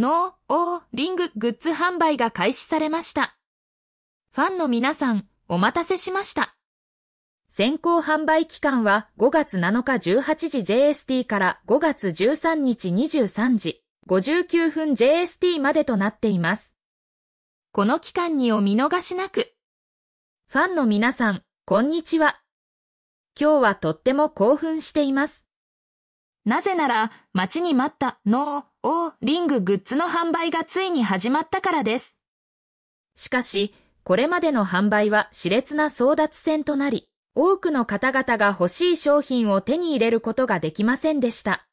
ノー・オー・リンググッズ販売が開始されました。ファンの皆さん、お待たせしました。先行販売期間は5月7日18時 JST から5月13日23時59分 JST までとなっています。この期間にお見逃しなく。ファンの皆さん、こんにちは。今日はとっても興奮しています。なぜなら、待ちに待った、のー、をリンググッズの販売がついに始まったからです。しかし、これまでの販売は熾烈な争奪戦となり、多くの方々が欲しい商品を手に入れることができませんでした。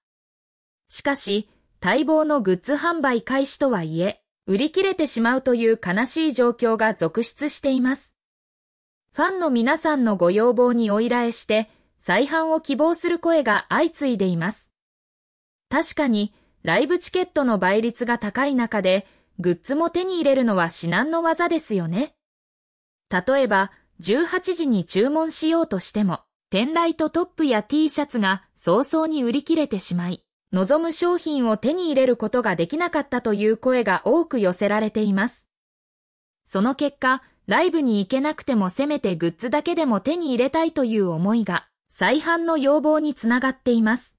しかし、待望のグッズ販売開始とはいえ、売り切れてしまうという悲しい状況が続出しています。ファンの皆さんのご要望にお依頼して、再販を希望する声が相次いでいます。確かに、ライブチケットの倍率が高い中で、グッズも手に入れるのは至難の技ですよね。例えば、18時に注文しようとしても、ペンライトトップや T シャツが早々に売り切れてしまい、望む商品を手に入れることができなかったという声が多く寄せられています。その結果、ライブに行けなくてもせめてグッズだけでも手に入れたいという思いが、再販の要望につながっています。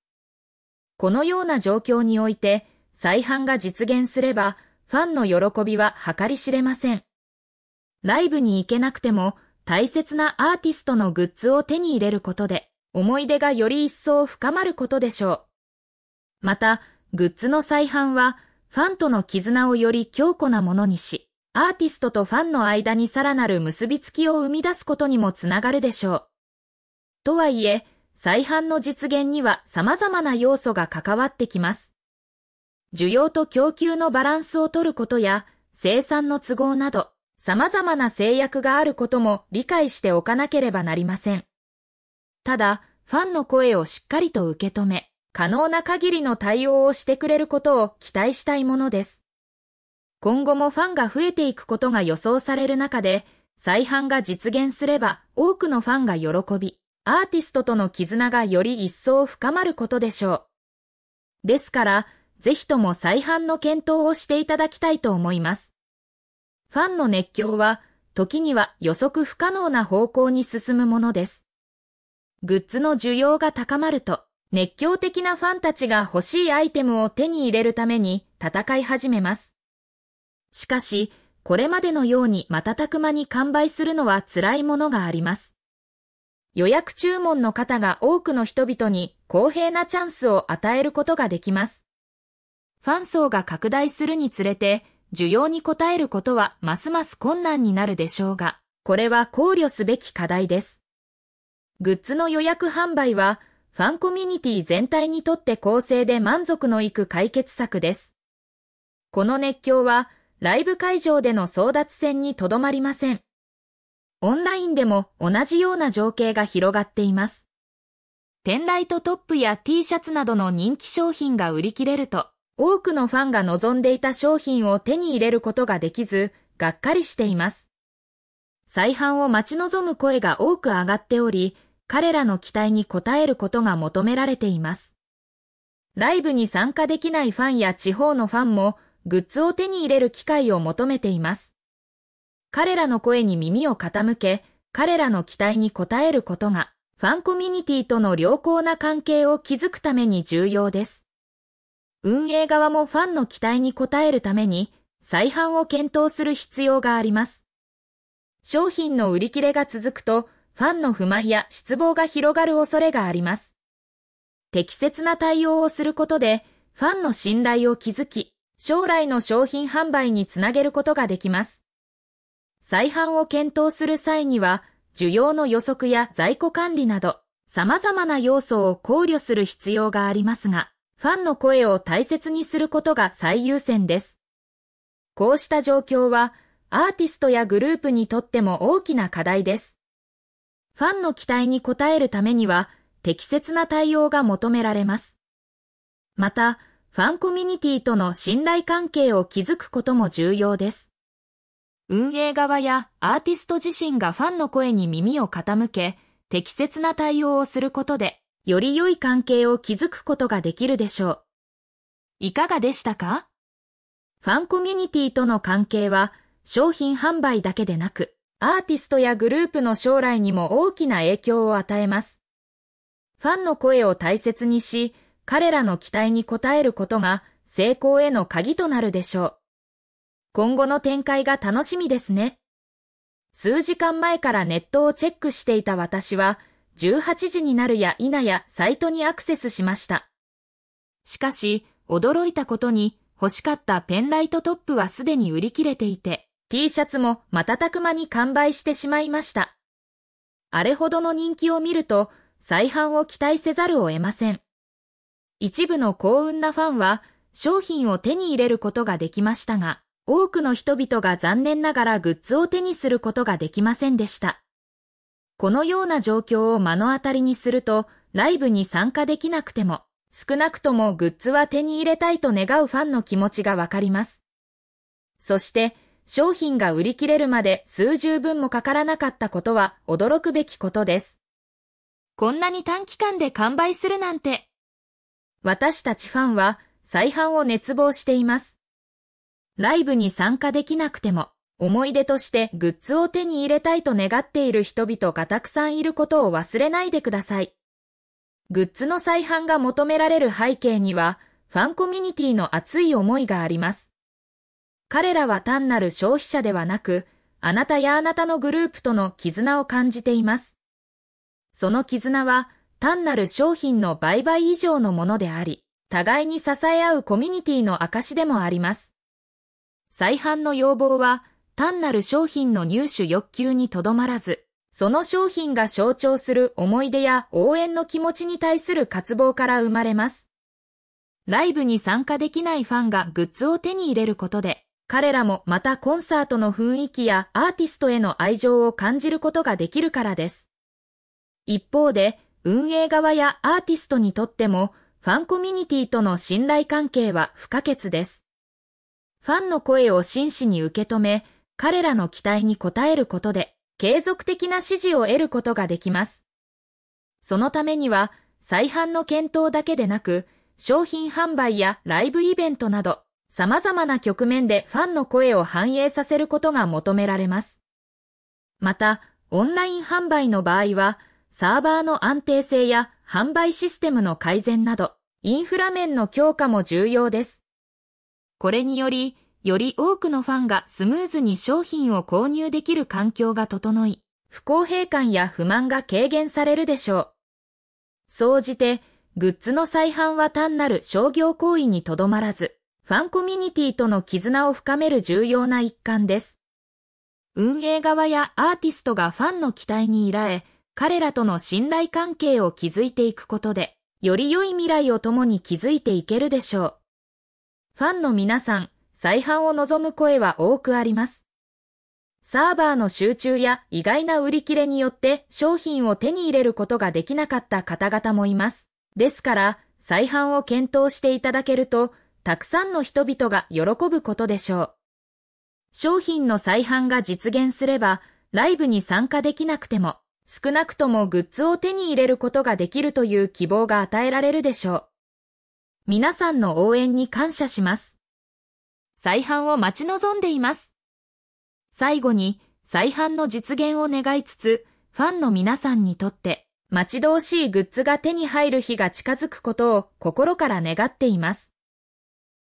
このような状況において、再販が実現すれば、ファンの喜びは計り知れません。ライブに行けなくても、大切なアーティストのグッズを手に入れることで、思い出がより一層深まることでしょう。また、グッズの再販は、ファンとの絆をより強固なものにし、アーティストとファンの間にさらなる結びつきを生み出すことにもつながるでしょう。とはいえ、再販の実現には様々な要素が関わってきます。需要と供給のバランスを取ることや、生産の都合など、様々な制約があることも理解しておかなければなりません。ただ、ファンの声をしっかりと受け止め、可能な限りの対応をしてくれることを期待したいものです。今後もファンが増えていくことが予想される中で、再販が実現すれば多くのファンが喜び、アーティストとの絆がより一層深まることでしょう。ですから、ぜひとも再販の検討をしていただきたいと思います。ファンの熱狂は、時には予測不可能な方向に進むものです。グッズの需要が高まると、熱狂的なファンたちが欲しいアイテムを手に入れるために戦い始めます。しかし、これまでのように瞬く間に完売するのは辛いものがあります。予約注文の方が多くの人々に公平なチャンスを与えることができます。ファン層が拡大するにつれて、需要に応えることはますます困難になるでしょうが、これは考慮すべき課題です。グッズの予約販売は、ファンコミュニティ全体にとって公正で満足のいく解決策です。この熱狂は、ライブ会場での争奪戦にとどまりません。オンラインでも同じような情景が広がっています。ペンライトトップや T シャツなどの人気商品が売り切れると、多くのファンが望んでいた商品を手に入れることができず、がっかりしています。再販を待ち望む声が多く上がっており、彼らの期待に応えることが求められています。ライブに参加できないファンや地方のファンも、グッズを手に入れる機会を求めています。彼らの声に耳を傾け、彼らの期待に応えることが、ファンコミュニティとの良好な関係を築くために重要です。運営側もファンの期待に応えるために、再販を検討する必要があります。商品の売り切れが続くと、ファンの不満や失望が広がる恐れがあります。適切な対応をすることで、ファンの信頼を築き、将来の商品販売につなげることができます。再販を検討する際には、需要の予測や在庫管理など、様々な要素を考慮する必要がありますが、ファンの声を大切にすることが最優先です。こうした状況は、アーティストやグループにとっても大きな課題です。ファンの期待に応えるためには、適切な対応が求められます。また、ファンコミュニティとの信頼関係を築くことも重要です。運営側やアーティスト自身がファンの声に耳を傾け、適切な対応をすることで、より良い関係を築くことができるでしょう。いかがでしたかファンコミュニティとの関係は、商品販売だけでなく、アーティストやグループの将来にも大きな影響を与えます。ファンの声を大切にし、彼らの期待に応えることが成功への鍵となるでしょう。今後の展開が楽しみですね。数時間前からネットをチェックしていた私は、18時になるや否やサイトにアクセスしました。しかし、驚いたことに欲しかったペンライトトップはすでに売り切れていて、T シャツも瞬く間に完売してしまいました。あれほどの人気を見ると、再販を期待せざるを得ません。一部の幸運なファンは、商品を手に入れることができましたが、多くの人々が残念ながらグッズを手にすることができませんでした。このような状況を目の当たりにすると、ライブに参加できなくても、少なくともグッズは手に入れたいと願うファンの気持ちがわかります。そして、商品が売り切れるまで数十分もかからなかったことは驚くべきことです。こんなに短期間で完売するなんて。私たちファンは再販を熱望しています。ライブに参加できなくても、思い出としてグッズを手に入れたいと願っている人々がたくさんいることを忘れないでください。グッズの再販が求められる背景には、ファンコミュニティの熱い思いがあります。彼らは単なる消費者ではなく、あなたやあなたのグループとの絆を感じています。その絆は、単なる商品の売買以上のものであり、互いに支え合うコミュニティの証でもあります。再販の要望は単なる商品の入手欲求にとどまらず、その商品が象徴する思い出や応援の気持ちに対する渇望から生まれます。ライブに参加できないファンがグッズを手に入れることで、彼らもまたコンサートの雰囲気やアーティストへの愛情を感じることができるからです。一方で、運営側やアーティストにとっても、ファンコミュニティとの信頼関係は不可欠です。ファンの声を真摯に受け止め、彼らの期待に応えることで、継続的な支持を得ることができます。そのためには、再販の検討だけでなく、商品販売やライブイベントなど、様々な局面でファンの声を反映させることが求められます。また、オンライン販売の場合は、サーバーの安定性や販売システムの改善など、インフラ面の強化も重要です。これにより、より多くのファンがスムーズに商品を購入できる環境が整い、不公平感や不満が軽減されるでしょう。総じて、グッズの再販は単なる商業行為にとどまらず、ファンコミュニティとの絆を深める重要な一環です。運営側やアーティストがファンの期待に依え、彼らとの信頼関係を築いていくことで、より良い未来を共に築いていけるでしょう。ファンの皆さん、再販を望む声は多くあります。サーバーの集中や意外な売り切れによって商品を手に入れることができなかった方々もいます。ですから、再販を検討していただけると、たくさんの人々が喜ぶことでしょう。商品の再販が実現すれば、ライブに参加できなくても、少なくともグッズを手に入れることができるという希望が与えられるでしょう。皆さんの応援に感謝します。再販を待ち望んでいます。最後に、再販の実現を願いつつ、ファンの皆さんにとって、待ち遠しいグッズが手に入る日が近づくことを心から願っています。